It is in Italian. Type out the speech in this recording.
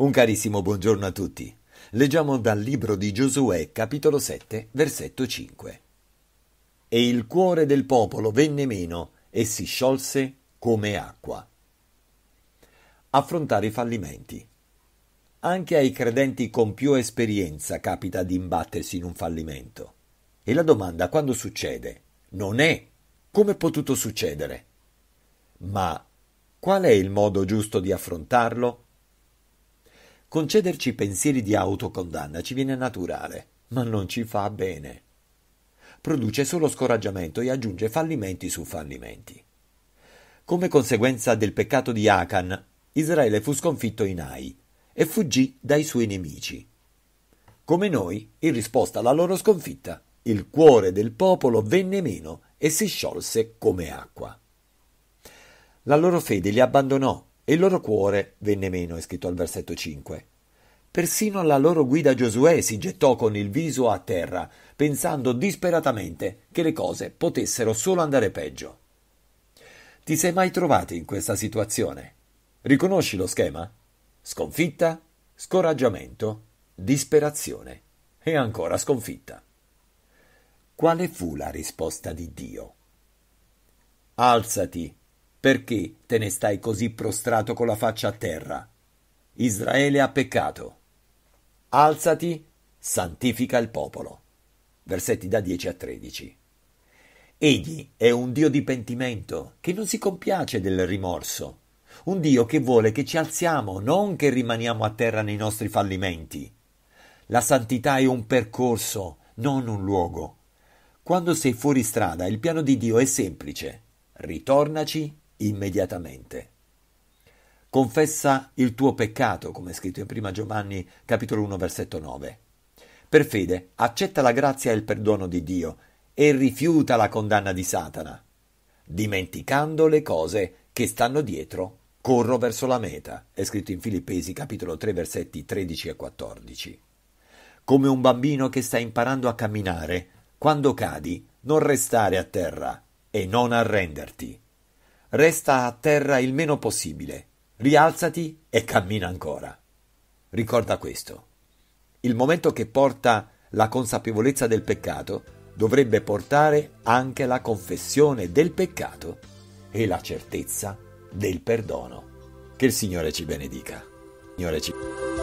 Un carissimo buongiorno a tutti. Leggiamo dal libro di Giosuè, capitolo 7, versetto 5. E il cuore del popolo venne meno e si sciolse come acqua. Affrontare i fallimenti. Anche ai credenti con più esperienza capita di imbattersi in un fallimento. E la domanda quando succede non è come è potuto succedere, ma qual è il modo giusto di affrontarlo Concederci pensieri di autocondanna ci viene naturale, ma non ci fa bene. Produce solo scoraggiamento e aggiunge fallimenti su fallimenti. Come conseguenza del peccato di Akan, Israele fu sconfitto in Ai e fuggì dai suoi nemici. Come noi, in risposta alla loro sconfitta, il cuore del popolo venne meno e si sciolse come acqua. La loro fede li abbandonò e il loro cuore venne meno, è scritto al versetto 5. Persino la loro guida Giosuè si gettò con il viso a terra, pensando disperatamente che le cose potessero solo andare peggio. Ti sei mai trovato in questa situazione? Riconosci lo schema? Sconfitta, scoraggiamento, disperazione e ancora sconfitta. Quale fu la risposta di Dio? Alzati perché te ne stai così prostrato con la faccia a terra? Israele ha peccato. Alzati, santifica il popolo. Versetti da 10 a 13. Egli è un Dio di pentimento, che non si compiace del rimorso, un Dio che vuole che ci alziamo, non che rimaniamo a terra nei nostri fallimenti. La santità è un percorso, non un luogo. Quando sei fuori strada, il piano di Dio è semplice. Ritornaci immediatamente. Confessa il tuo peccato, come è scritto in 1 Giovanni capitolo 1 versetto 9. Per fede accetta la grazia e il perdono di Dio e rifiuta la condanna di Satana. Dimenticando le cose che stanno dietro, corro verso la meta, è scritto in Filippesi capitolo 3 versetti 13 e 14. Come un bambino che sta imparando a camminare, quando cadi, non restare a terra e non arrenderti. Resta a terra il meno possibile, rialzati e cammina ancora. Ricorda questo. Il momento che porta la consapevolezza del peccato dovrebbe portare anche la confessione del peccato e la certezza del perdono. Che il Signore ci benedica. Signore ci benedica.